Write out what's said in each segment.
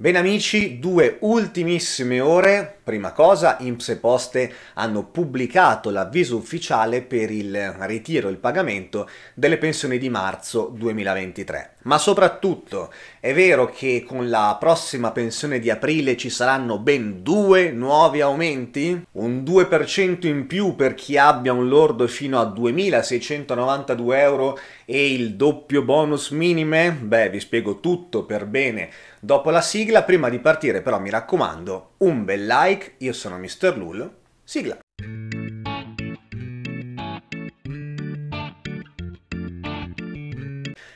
Ben amici, due ultimissime ore. Prima cosa, IMSS e Poste hanno pubblicato l'avviso ufficiale per il ritiro e il pagamento delle pensioni di marzo 2023 ma soprattutto è vero che con la prossima pensione di aprile ci saranno ben due nuovi aumenti? Un 2% in più per chi abbia un lordo fino a 2.692 euro e il doppio bonus minime? Beh, vi spiego tutto per bene dopo la sigla. Prima di partire però mi raccomando un bel like, io sono Mr. Lul, sigla.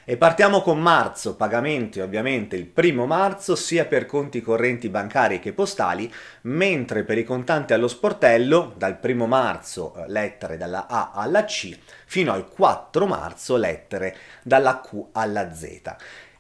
E partiamo con marzo, pagamenti ovviamente il primo marzo sia per conti correnti bancari che postali, mentre per i contanti allo sportello dal primo marzo eh, lettere dalla A alla C fino al 4 marzo lettere dalla Q alla Z.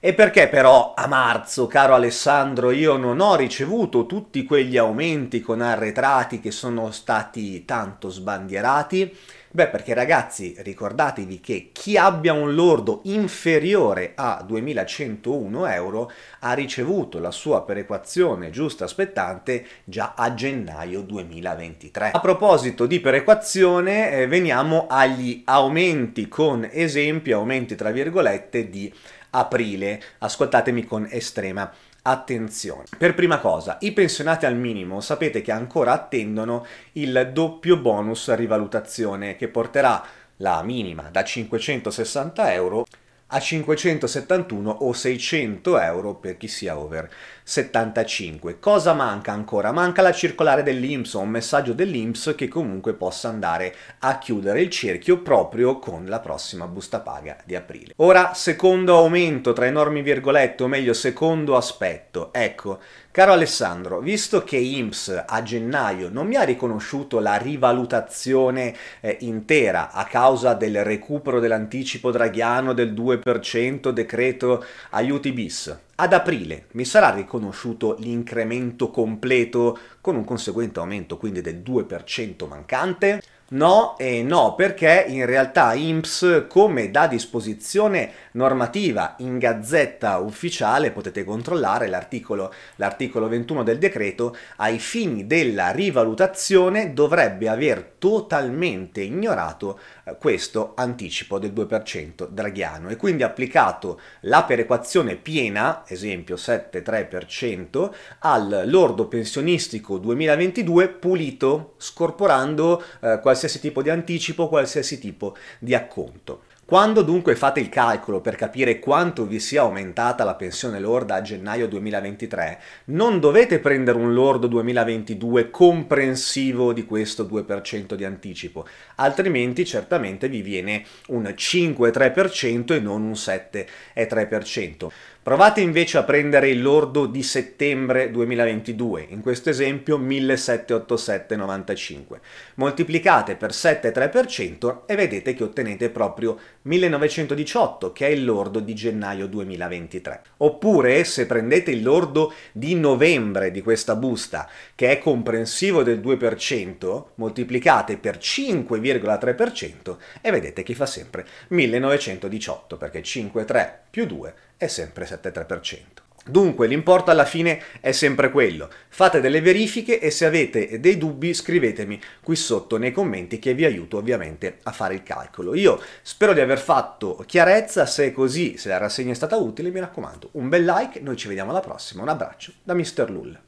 E perché però a marzo, caro Alessandro, io non ho ricevuto tutti quegli aumenti con arretrati che sono stati tanto sbandierati? Beh, perché ragazzi, ricordatevi che chi abbia un lordo inferiore a 2101 euro ha ricevuto la sua perequazione giusta aspettante già a gennaio 2023. A proposito di perequazione, eh, veniamo agli aumenti con esempi, aumenti tra virgolette, di aprile. Ascoltatemi con estrema attenzione. Per prima cosa, i pensionati al minimo sapete che ancora attendono il doppio bonus rivalutazione che porterà la minima da 560 euro a 571 o 600 euro per chi sia over 75. Cosa manca ancora? Manca la circolare dell'Inps o un messaggio dell'Inps che comunque possa andare a chiudere il cerchio proprio con la prossima busta paga di aprile. Ora, secondo aumento tra enormi virgolette, o meglio secondo aspetto, ecco, Caro Alessandro, visto che IMSS a gennaio non mi ha riconosciuto la rivalutazione eh, intera a causa del recupero dell'anticipo draghiano del 2%, 2% decreto aiuti bis. Ad aprile mi sarà riconosciuto l'incremento completo con un conseguente aumento quindi del 2% mancante? No e no, perché in realtà IMSS, come da disposizione normativa in gazzetta ufficiale, potete controllare l'articolo, l'articolo 21 del decreto, ai fini della rivalutazione dovrebbe aver totalmente ignorato eh, questo anticipo del 2% draghiano e quindi applicato la perequazione piena, esempio 7,3%, al lordo pensionistico 2022 pulito, scorporando eh, qualsiasi qualsiasi tipo di anticipo, qualsiasi tipo di acconto. Quando dunque fate il calcolo per capire quanto vi sia aumentata la pensione lorda a gennaio 2023, non dovete prendere un lordo 2022 comprensivo di questo 2% di anticipo, altrimenti certamente vi viene un 5,3% e non un 7,3%. Provate invece a prendere il lordo di settembre 2022, in questo esempio 1787,95. Moltiplicate per 7,3% e vedete che ottenete proprio 1918, che è il lordo di gennaio 2023. Oppure, se prendete il lordo di novembre di questa busta, che è comprensivo del 2%, moltiplicate per 5,3% e vedete che fa sempre 1918, perché 5,3 più 2 è sempre 7,3%. Dunque l'importo alla fine è sempre quello. Fate delle verifiche e se avete dei dubbi scrivetemi qui sotto nei commenti che vi aiuto ovviamente a fare il calcolo. Io spero di aver fatto chiarezza, se è così, se la rassegna è stata utile, mi raccomando un bel like, noi ci vediamo alla prossima, un abbraccio da Mr. Lull.